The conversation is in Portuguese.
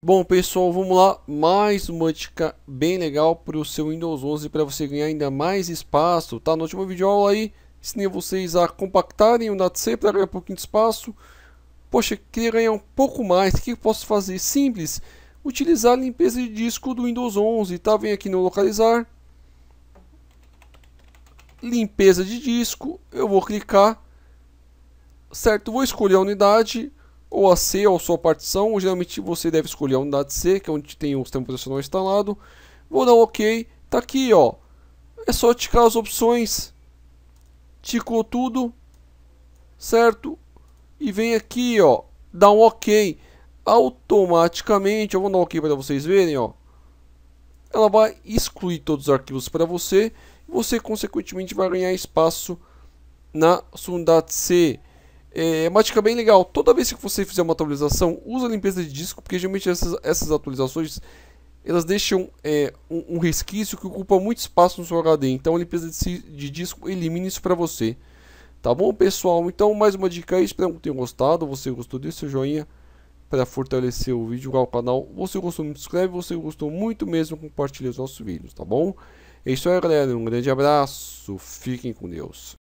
Bom pessoal, vamos lá, mais uma dica bem legal para o seu Windows 11 para você ganhar ainda mais espaço, tá? último vídeo videoaula aí, ensinei vocês a compactarem o NATC para ganhar um pouquinho de espaço. Poxa, queria ganhar um pouco mais, o que eu posso fazer? Simples, utilizar a limpeza de disco do Windows 11, tá? Vem aqui no localizar, limpeza de disco, eu vou clicar, certo? Vou escolher a unidade, ou a C ou a sua partição. Geralmente você deve escolher a unidade C, que é onde tem o sistema operacional instalado. Vou dar um OK. Tá aqui, ó. É só ticar as opções. Ticou tudo, certo? E vem aqui, ó, dá um OK. Automaticamente, eu vou dar um OK para vocês verem, ó. Ela vai excluir todos os arquivos para você. Você, consequentemente, vai ganhar espaço na sua unidade C. É uma dica é bem legal, toda vez que você fizer uma atualização, usa a limpeza de disco, porque geralmente essas, essas atualizações elas deixam é, um, um, resquício que ocupa muito espaço no seu HD. Então a limpeza de, de disco elimina isso para você. Tá bom, pessoal? Então, mais uma dica aí. Espero que tenham gostado. Você gostou desse joinha para fortalecer o vídeo ao canal. Você gostou, me inscreve. Você gostou muito mesmo, compartilha os nossos vídeos, tá bom? É isso aí, galera. Um grande abraço. Fiquem com Deus.